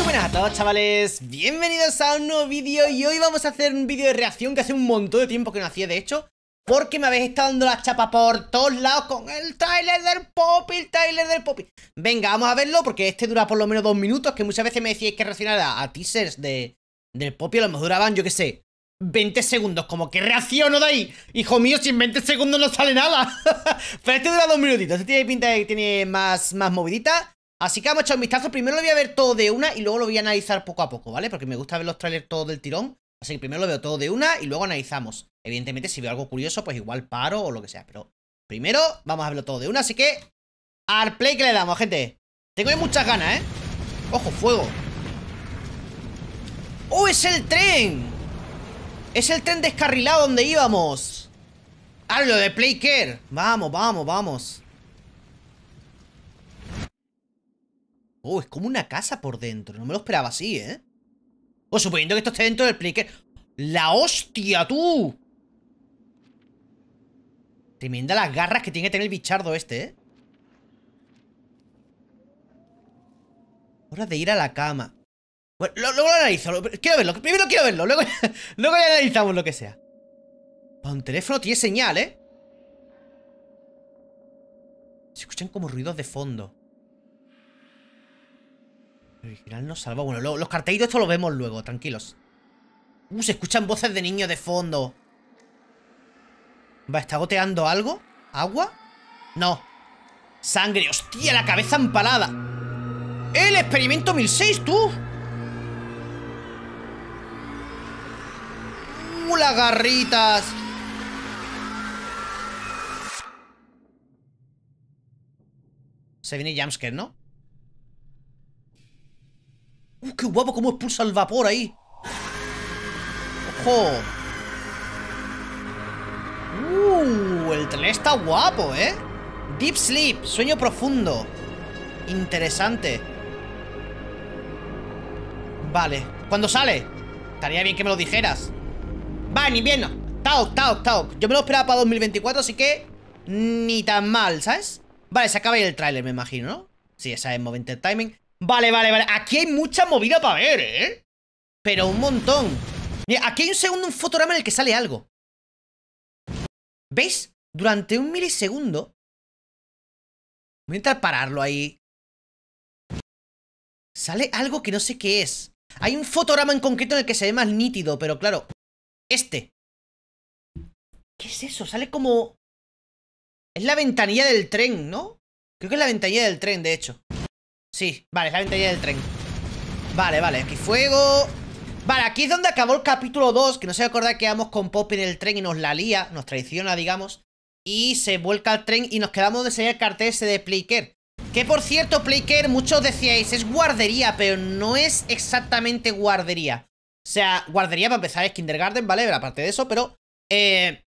Muy buenas a todos chavales, bienvenidos a un nuevo vídeo y hoy vamos a hacer un vídeo de reacción que hace un montón de tiempo que no hacía de hecho porque me habéis estado dando la chapa por todos lados con el trailer del Poppy, el trailer del Poppy Venga, vamos a verlo porque este dura por lo menos dos minutos que muchas veces me decíais que reaccionara a, teasers de, del Poppy a lo mejor duraban, yo que sé, 20 segundos, como que reacciono de ahí. Hijo mío, si en 20 segundos no sale nada. Pero este dura dos minutitos. Este tiene pinta de que tiene más, más movidita. Así que vamos a echar un vistazo. Primero lo voy a ver todo de una y luego lo voy a analizar poco a poco, ¿vale? Porque me gusta ver los trailers todos del tirón. Así que primero lo veo todo de una y luego analizamos. Evidentemente, si veo algo curioso, pues igual paro o lo que sea. Pero primero vamos a verlo todo de una. Así que al play que le damos, gente. Tengo muchas ganas, ¿eh? Ojo, fuego. ¡Oh, es el tren! Es el tren descarrilado donde íbamos. Ah, de Playcare. Vamos, vamos, vamos. Oh, es como una casa por dentro. No me lo esperaba así, ¿eh? O oh, suponiendo que esto esté dentro del plique. ¡La hostia, tú! Tremenda las garras que tiene que tener el bichardo este, ¿eh? Hora de ir a la cama. Bueno, luego lo, analizo. quiero verlo. Primero quiero verlo. Luego, luego ya analizamos lo que sea. Para un teléfono tiene señal, ¿eh? Se escuchan como ruidos de fondo. El original nos salva. Bueno, los cartelitos esto lo vemos luego, tranquilos. Uh, se escuchan voces de niños de fondo. Va, ¿está goteando algo? ¿Agua? No. Sangre. ¡Hostia, la cabeza empalada! ¡El experimento 1006, tú! ¡Uh, las garritas! Se viene Jamsker, ¿no? ¡Uh, qué guapo! ¿Cómo expulsa el vapor ahí? ¡Ojo! ¡Uh! El tren está guapo, ¿eh? Deep Sleep, sueño profundo. Interesante. Vale. ¿Cuándo sale? Estaría bien que me lo dijeras. Va, ni invierno. Tauk, tauk, tao. Yo me lo esperaba para 2024, así que... Ni tan mal, ¿sabes? Vale, se acaba ahí el tráiler, me imagino, ¿no? Sí, esa es Movente Timing. Vale, vale, vale. Aquí hay mucha movida para ver, ¿eh? Pero un montón. Mira, aquí hay un segundo, un fotograma en el que sale algo. ¿Veis? Durante un milisegundo. Voy a intentar pararlo ahí. Sale algo que no sé qué es. Hay un fotograma en concreto en el que se ve más nítido, pero claro. Este. ¿Qué es eso? Sale como... Es la ventanilla del tren, ¿no? Creo que es la ventanilla del tren, de hecho. Sí, vale, es la ventanilla del tren Vale, vale, aquí fuego Vale, aquí es donde acabó el capítulo 2 Que no se acordáis que vamos con Poppy en el tren Y nos la lía, nos traiciona, digamos Y se vuelca el tren y nos quedamos de sellar el cartel ese de Playker Que por cierto, Playker, muchos decíais Es guardería, pero no es exactamente guardería O sea, guardería para empezar es kindergarten, ¿vale? Pero aparte de eso, pero... Eh,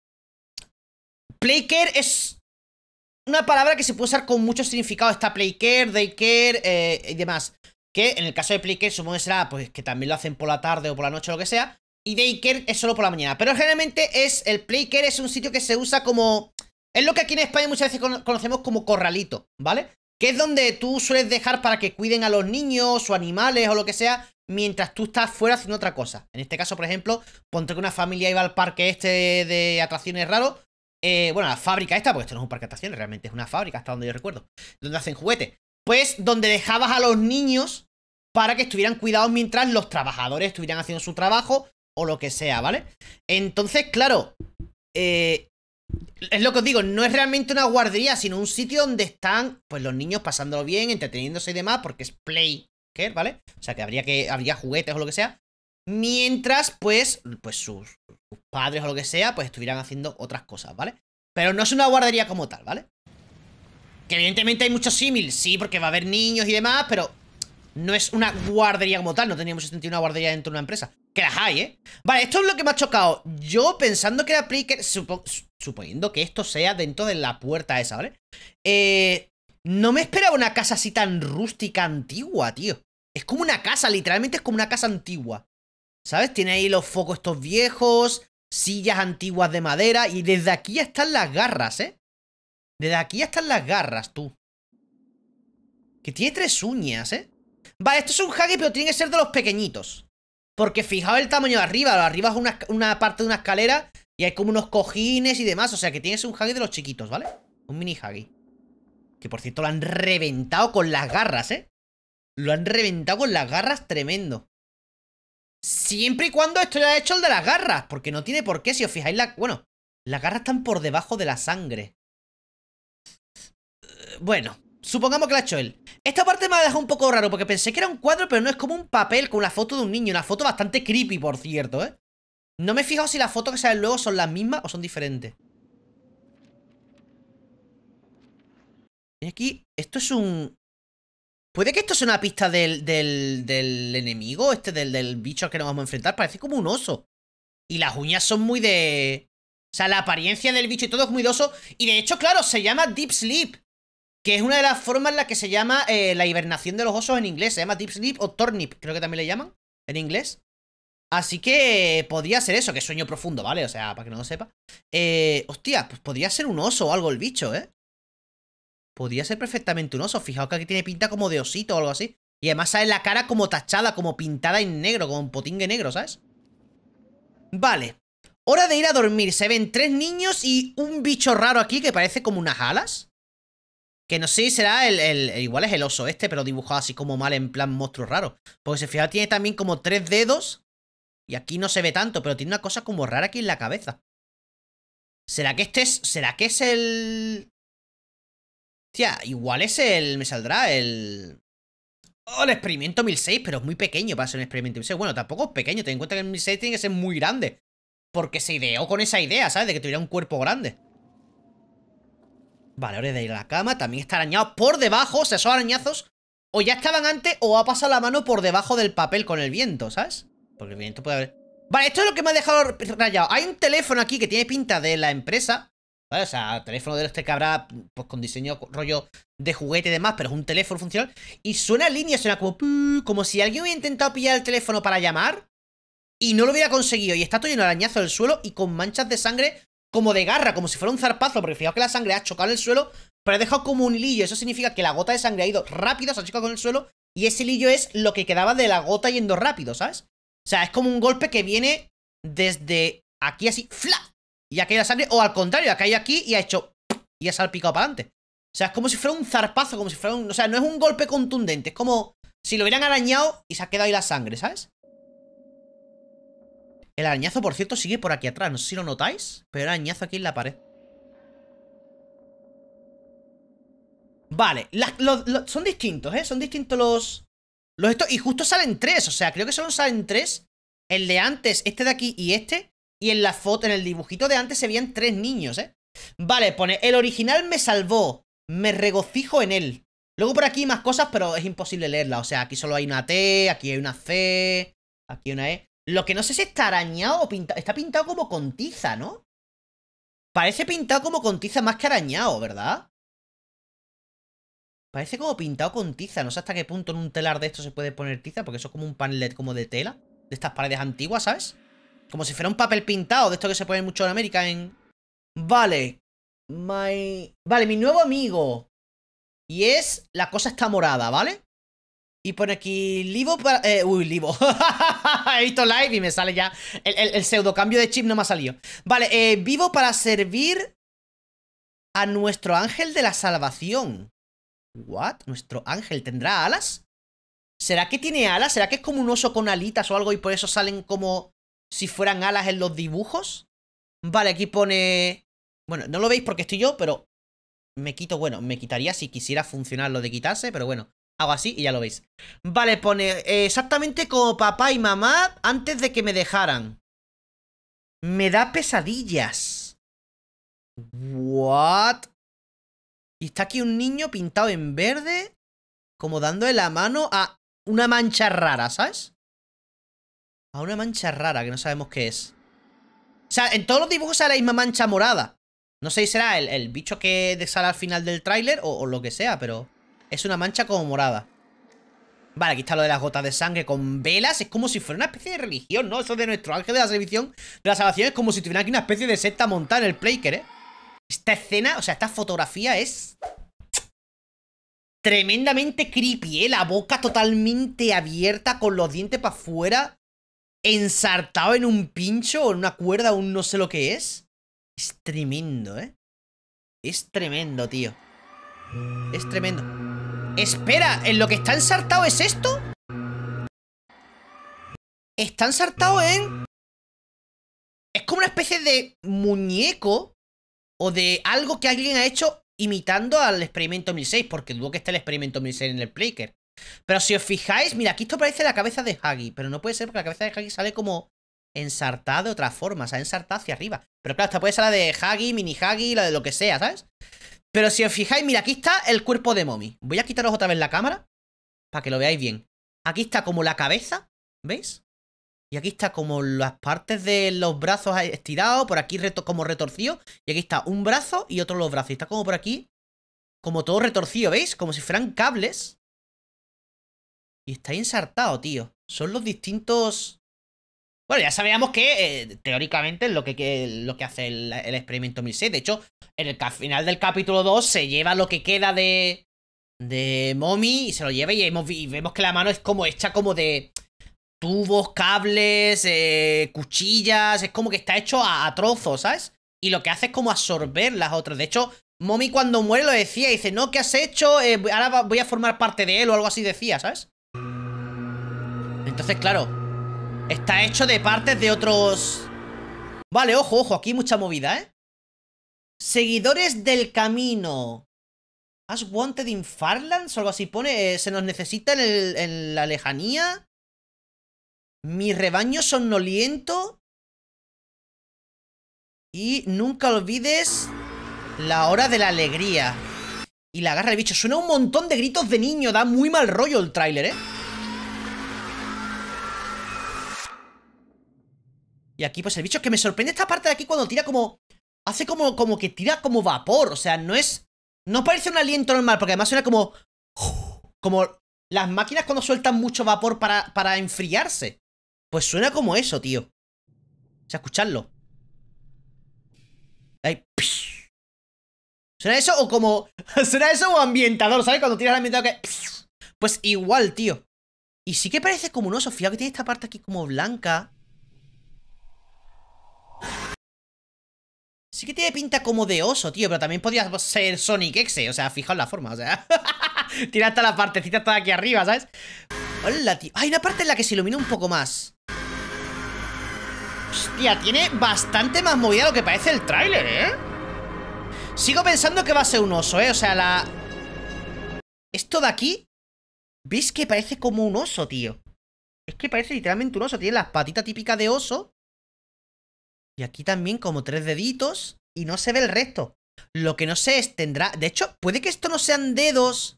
es una palabra que se puede usar con muchos significados. Está Playcare, Daycare eh, y demás. Que en el caso de Playcare supongo que será pues, que también lo hacen por la tarde o por la noche o lo que sea. Y Daycare es solo por la mañana. Pero generalmente es el Playcare es un sitio que se usa como... Es lo que aquí en España muchas veces conocemos como corralito, ¿vale? Que es donde tú sueles dejar para que cuiden a los niños o animales o lo que sea mientras tú estás fuera haciendo otra cosa. En este caso, por ejemplo, ponte que una familia iba al parque este de atracciones raro eh, bueno, la fábrica esta, porque esto no es un parque de atracciones, realmente es una fábrica, hasta donde yo recuerdo, donde hacen juguetes. Pues donde dejabas a los niños para que estuvieran cuidados mientras los trabajadores estuvieran haciendo su trabajo o lo que sea, ¿vale? Entonces, claro, eh, es lo que os digo, no es realmente una guardería, sino un sitio donde están, pues, los niños pasándolo bien, entreteniéndose y demás, porque es play, ¿vale? O sea, que habría, que habría juguetes o lo que sea. Mientras, pues, pues sus, padres o lo que sea, pues estuvieran haciendo otras cosas, ¿vale? Pero no es una guardería como tal, ¿vale? Que evidentemente hay muchos símiles, sí, porque va a haber niños y demás, pero no es una guardería como tal, no teníamos este sentido una guardería dentro de una empresa. Que las hay, ¿eh? Vale, esto es lo que me ha chocado. Yo pensando que era Plicker, suponiendo que esto sea dentro de la puerta esa, ¿vale? Eh, no me esperaba una casa así tan rústica, antigua, tío. Es como una casa, literalmente es como una casa antigua. ¿Sabes? Tiene ahí los focos estos viejos, sillas antiguas de madera y desde aquí ya están las garras, ¿eh? Desde aquí ya están las garras, tú. Que tiene tres uñas, ¿eh? Vale, esto es un hagi, pero tiene que ser de los pequeñitos. Porque fijaos el tamaño de arriba. arriba es una, una, parte de una escalera y hay como unos cojines y demás. O sea que tiene que ser un hagi de los chiquitos, ¿vale? Un mini hagi. Que por cierto lo han reventado con las garras, ¿eh? Lo han reventado con las garras tremendo. Siempre y cuando esto ya ha hecho el de las garras. Porque no tiene por qué, si os fijáis, la... bueno, las garras están por debajo de la sangre. Bueno, supongamos que la ha hecho él. Esta parte me ha dejado un poco raro porque pensé que era un cuadro, pero no es como un papel con la foto de un niño. Una foto bastante creepy, por cierto, ¿eh? No me he fijado si las fotos que salen luego son las mismas o son diferentes. Y aquí, esto es un... ¿Puede que esto sea una pista del, del, enemigo, este del, bicho al que nos vamos a enfrentar? Parece como un oso. Y las uñas son muy de... O sea, la apariencia del bicho y todo es muy de oso. Y de hecho, claro, se llama Deep Sleep. Que es una de las formas en la que se llama eh, la hibernación de los osos en inglés. Se llama Deep Sleep o Tornip, creo que también le llaman en inglés. Así que podría ser eso, que sueño profundo, ¿vale? O sea, para que no lo sepa. Eh, hostia, pues podría ser un oso o algo el bicho, ¿eh? Podría ser perfectamente un oso. Fijaos que aquí tiene pinta como de osito o algo así. Y además sale la cara como tachada, como pintada en negro, con potingue negro, ¿sabes? Vale. Hora de ir a dormir. Se ven tres niños y un bicho raro aquí que parece como unas alas. Que no sé si será el, Igual es el oso este, pero dibujado así como mal en plan monstruo raro. Porque si fija tiene también como tres dedos. Y aquí no se ve tanto, pero tiene una cosa como rara aquí en la cabeza. ¿Será que este es... ¿Será que es el... Hostia, igual es el... Me saldrá el... Oh, el experimento 1006, pero es muy pequeño para ser un experimento 1006. Bueno, tampoco es pequeño, ten en cuenta que el 1006 tiene que ser muy grande. Porque se ideó con esa idea, ¿sabes? De que tuviera un cuerpo grande. Vale, ahora de ir a la cama. También está arañado por debajo, o sea, esos arañazos. O ya estaban antes, o ha pasado la mano por debajo del papel con el viento, ¿sabes? Porque el viento puede haber... Vale, esto es lo que me ha dejado rayado. Hay un teléfono aquí que tiene pinta de la empresa. O sea, teléfono de este que habrá pues, con diseño rollo de juguete y demás, pero es un teléfono funcional. Y suena línea, suena como, como si alguien hubiera intentado pillar el teléfono para llamar y no lo hubiera conseguido. Y está todo lleno de arañazo del suelo y con manchas de sangre como de garra, como si fuera un zarpazo, porque fijaos que la sangre ha chocado en el suelo, pero ha dejado como un lillo Eso significa que la gota de sangre ha ido rápido, se ha chocado con el suelo y ese lillo es lo que quedaba de la gota yendo rápido, ¿sabes? O sea, es como un golpe que viene desde aquí así, ¡fla! y ha caído la sangre, o al contrario, ha caído aquí y ha hecho... y ha salpicado para adelante. O sea, es como si fuera un zarpazo, como si fuera un... O sea, no es un golpe contundente, es como si lo hubieran arañado y se ha quedado ahí la sangre, ¿sabes? El arañazo, por cierto, sigue por aquí atrás, no sé si lo notáis, pero el arañazo aquí en la pared. Vale, son distintos, ¿eh? Son distintos los... Los estos, y justo salen tres, o sea, creo que solo salen tres. El de antes, este de aquí y este, y en la foto, en el dibujito de antes se veían tres niños, ¿eh? Vale, pone, el original me salvó, me regocijo en él. Luego por aquí hay más cosas, pero es imposible leerla. O sea, aquí solo hay una T, aquí hay una C, aquí una E. Lo que no sé si está arañado o pintado. Está pintado como con tiza, ¿no? Parece pintado como con tiza más que arañado, ¿verdad? Parece como pintado con tiza. No sé hasta qué punto en un telar de esto se puede poner tiza, porque eso es como un panel como de tela. De estas paredes antiguas, ¿sabes? Como si fuera un papel pintado, de esto que se pone mucho en América en... Vale. My... Vale, mi nuevo amigo. Y es... La cosa está morada, ¿vale? Y pone aquí Livo para... Eh, uy, Livo. He visto live y me sale ya el, el, pseudo cambio de chip no me ha salido. Vale, eh, vivo para servir a nuestro ángel de la salvación. ¿What? ¿Nuestro ángel tendrá alas? ¿Será que tiene alas? ¿Será que es como un oso con alitas o algo y por eso salen como si fueran alas en los dibujos. Vale, aquí pone... Bueno, no lo veis porque estoy yo, pero me quito, bueno, me quitaría si quisiera funcionar lo de quitarse, pero bueno, hago así y ya lo veis. Vale, pone eh, exactamente como papá y mamá antes de que me dejaran. Me da pesadillas. What? Y está aquí un niño pintado en verde, como dándole la mano a una mancha rara, ¿sabes? A una mancha rara que no sabemos qué es. O sea, en todos los dibujos sale la misma mancha morada. No sé si será el, bicho que sale al final del tráiler o, lo que sea, pero es una mancha como morada. Vale, aquí está lo de las gotas de sangre con velas. Es como si fuera una especie de religión, ¿no? Eso de nuestro ángel de la salvación. la salvación es como si tuviera aquí una especie de secta montada en el Playker, ¿eh? Esta escena, o sea, esta fotografía es... Tremendamente creepy, ¿eh? La boca totalmente abierta, con los dientes para afuera ensartado en un pincho o en una cuerda o un no sé lo que es. Es tremendo, ¿eh? Es tremendo, tío. Es tremendo. Espera, ¿en lo que está ensartado es esto? Está ensartado en... Es como una especie de muñeco o de algo que alguien ha hecho imitando al experimento 1006, porque dudo que esté el experimento 1006 en el Plaker. Pero si os fijáis, mira, aquí esto parece la cabeza de Hagi, pero no puede ser porque la cabeza de Hagi sale como ensartada de otra forma, o sea, ensartada hacia arriba. Pero claro, esta puede ser la de Hagi, mini Hagi, la de lo que sea, ¿sabes? Pero si os fijáis, mira, aquí está el cuerpo de Mommy Voy a quitaros otra vez la cámara para que lo veáis bien. Aquí está como la cabeza, ¿veis? Y aquí está como las partes de los brazos estirados, por aquí como retorcido. Y aquí está un brazo y otro los brazos. Y está como por aquí, como todo retorcido, ¿veis? Como si fueran cables. Y está insertado ensartado, tío. Son los distintos... Bueno, ya sabíamos que eh, teóricamente es lo que, lo que hace el, experimento 1006. De hecho, en el final del capítulo 2 se lleva lo que queda de, de Mommy y se lo lleva y, vemos que la mano es como hecha como de tubos, cables, eh, cuchillas. Es como que está hecho a, trozos, ¿sabes? Y lo que hace es como absorber las otras. De hecho, Mommy cuando muere lo decía, dice, no, ¿qué has hecho? Eh, ahora voy a formar parte de él o algo así decía, ¿sabes? Entonces, claro Está hecho de partes de otros... Vale, ojo, ojo, aquí mucha movida, ¿eh? Seguidores del camino Has wanted in Farlands o algo así pone eh, Se nos necesita en, el, en la lejanía Mi rebaño sonnoliento. Y nunca olvides La hora de la alegría y la agarra el bicho. Suena un montón de gritos de niño. Da muy mal rollo el tráiler, ¿eh? Y aquí, pues el bicho, que me sorprende esta parte de aquí cuando tira como... Hace como, como que tira como vapor, o sea, no es... No parece un aliento normal, porque además suena como... Como las máquinas cuando sueltan mucho vapor para, para enfriarse. Pues suena como eso, tío. O sea, escuchadlo. Ahí. ¿Suena eso o como... Suena eso o ambientador, ¿sabes? Cuando tiras el ambientador que... Pues igual, tío. Y sí que parece como un oso. Fijaos que tiene esta parte aquí como blanca. Sí que tiene pinta como de oso, tío, pero también podría ser Sonic X, eh. O sea, fijaos la forma, o sea. Tira hasta la partecita hasta aquí arriba, ¿sabes? Hola, tío. Hay una parte en la que se ilumina un poco más. Hostia, tiene bastante más movida lo que parece el tráiler, ¿eh? Sigo pensando que va a ser un oso, ¿eh? O sea, la... Esto de aquí... ¿Veis que parece como un oso, tío? Es que parece literalmente un oso. Tiene las patitas típicas de oso. Y aquí también como tres deditos y no se ve el resto. Lo que no sé es, tendrá... De hecho, puede que esto no sean dedos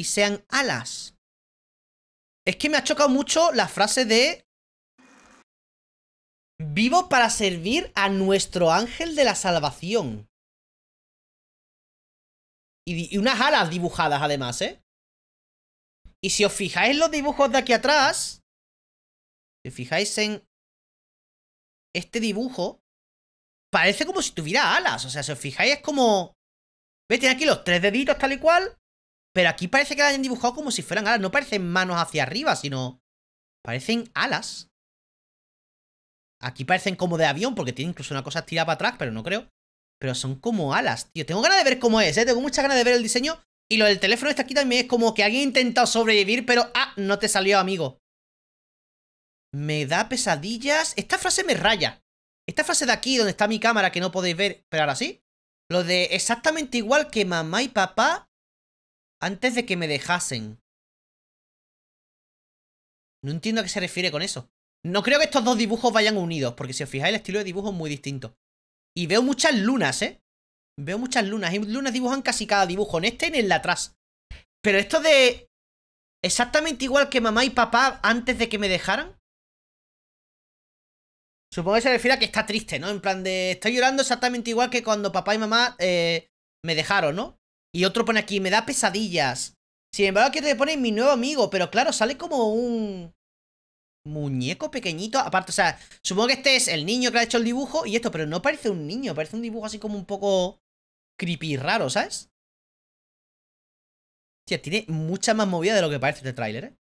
y sean alas. Es que me ha chocado mucho la frase de... Vivo para servir a nuestro ángel de la salvación. Y, unas alas dibujadas además, ¿eh? Y si os fijáis los dibujos de aquí atrás... Si fijáis en este dibujo parece como si tuviera alas. O sea, si os fijáis, es como. ¿Veis? Tiene aquí los tres deditos tal y cual. Pero aquí parece que la hayan dibujado como si fueran alas. No parecen manos hacia arriba, sino. Parecen alas. Aquí parecen como de avión, porque tiene incluso una cosa estirada para atrás, pero no creo. Pero son como alas, tío. Tengo ganas de ver cómo es, ¿eh? Tengo muchas ganas de ver el diseño. Y lo del teléfono está aquí también es como que alguien ha intentado sobrevivir, pero ah, no te salió, amigo. Me da pesadillas. Esta frase me raya. Esta frase de aquí, donde está mi cámara, que no podéis ver, pero ahora sí. Lo de exactamente igual que mamá y papá antes de que me dejasen. No entiendo a qué se refiere con eso. No creo que estos dos dibujos vayan unidos, porque si os fijáis, el estilo de dibujo es muy distinto. Y veo muchas lunas, ¿eh? Veo muchas lunas. Y lunas dibujan casi cada dibujo, en este y en el de atrás. Pero esto de exactamente igual que mamá y papá antes de que me dejaran, Supongo que se refiere a que está triste, ¿no? En plan de, estoy llorando exactamente igual que cuando papá y mamá eh, me dejaron, ¿no? Y otro pone aquí, me da pesadillas. Sin embargo, aquí te pone mi nuevo amigo, pero claro, sale como un muñeco pequeñito. Aparte, o sea, supongo que este es el niño que ha hecho el dibujo y esto, pero no parece un niño, parece un dibujo así como un poco creepy raro, ¿sabes? tiene mucha más movida de lo que parece este tráiler, ¿eh?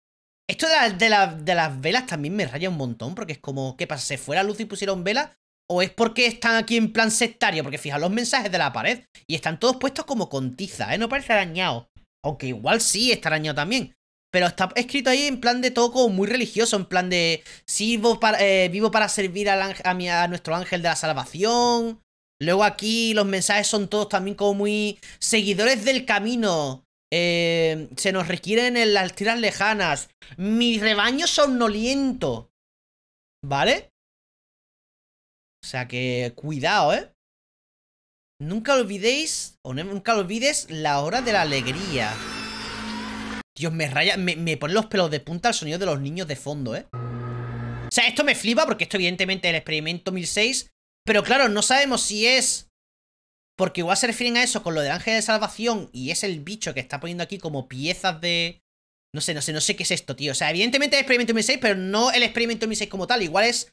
Esto de, de, las velas también me raya un montón, porque es como, ¿qué pasa? ¿Se fuera la luz y pusieron velas? ¿O es porque están aquí en plan sectario? Porque fijaos los mensajes de la pared y están todos puestos como con tiza, ¿eh? No parece arañado. Aunque igual sí está arañado también. Pero está escrito ahí en plan de todo como muy religioso, en plan de vivo para, eh, vivo para servir al a, a nuestro ángel de la salvación. Luego aquí los mensajes son todos también como muy seguidores del camino eh, se nos requieren en las tiras lejanas. Mi rebaño somnoliento. ¿Vale? O sea que cuidado, ¿eh? Nunca olvidéis, o nunca olvides la hora de la alegría. Dios, me raya, me, me ponen los pelos de punta el sonido de los niños de fondo, ¿eh? O sea, esto me flipa porque esto evidentemente es el experimento 1006. Pero claro, no sabemos si es porque igual se refieren a eso con lo del ángel de salvación y es el bicho que está poniendo aquí como piezas de... No sé, no sé, no sé qué es esto, tío. O sea, evidentemente es el experimento 1006 pero no el experimento 1006 como tal. Igual es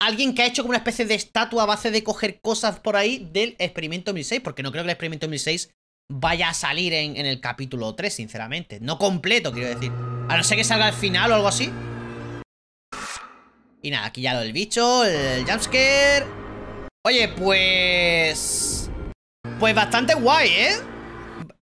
alguien que ha hecho como una especie de estatua a base de coger cosas por ahí del experimento 1006 porque no creo que el experimento 1006 vaya a salir en, en el capítulo 3, sinceramente. No completo, quiero decir. A no ser que salga al final o algo así. Y nada, aquí ya lo del bicho, el jumpscare. Oye, pues... Pues bastante guay, ¿eh?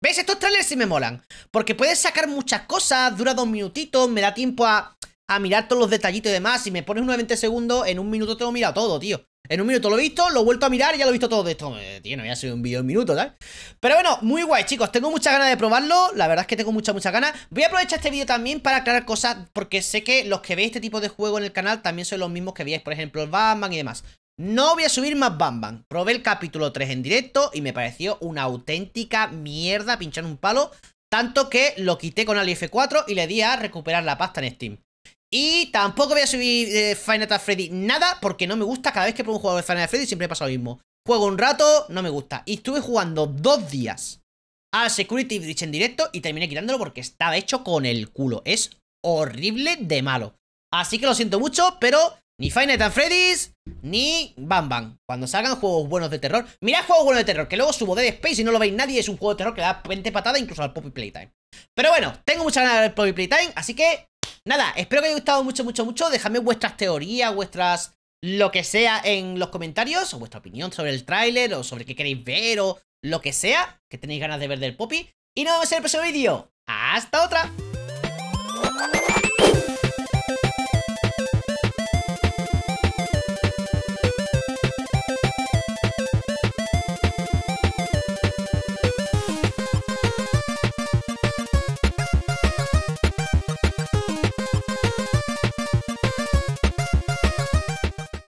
¿Ves? Estos trailers sí me molan. Porque puedes sacar muchas cosas, dura dos minutitos, me da tiempo a, mirar todos los detallitos y demás. Si me pones unos 20 segundos, en un minuto tengo mirado todo, tío. En un minuto lo he visto, lo he vuelto a mirar y ya lo he visto todo de esto. Eh, tío, no voy a un vídeo en minuto, ¿sabes? Pero bueno, muy guay, chicos. Tengo muchas ganas de probarlo. La verdad es que tengo muchas, muchas ganas. Voy a aprovechar este vídeo también para aclarar cosas, porque sé que los que veis este tipo de juego en el canal también son los mismos que veis, por ejemplo, el Batman y demás. No voy a subir más Bam Bam. Probé el capítulo 3 en directo y me pareció una auténtica mierda pinchar un palo. Tanto que lo quité con alif 4 y le di a recuperar la pasta en Steam. Y tampoco voy a subir eh, Final Freddy nada porque no me gusta. Cada vez que pongo un juego de Final Freddy siempre pasa lo mismo. Juego un rato, no me gusta. Y estuve jugando dos días a Security Breach en directo y terminé quitándolo porque estaba hecho con el culo. Es horrible de malo. Así que lo siento mucho, pero ni Five ni Bam Bam. Cuando salgan juegos buenos de terror. Mirad juegos buenos de terror, que luego subo Dead Space y no lo veis nadie. Es un juego de terror que da pente patada incluso al Poppy Playtime. Pero bueno, tengo muchas ganas de el Poppy Playtime, así que... Nada, espero que os haya gustado mucho, mucho, mucho. Dejadme vuestras teorías, vuestras... Lo que sea en los comentarios, o vuestra opinión sobre el tráiler, o sobre qué queréis ver, o lo que sea que tenéis ganas de ver del Poppy. Y nos vemos en el próximo vídeo. ¡Hasta otra!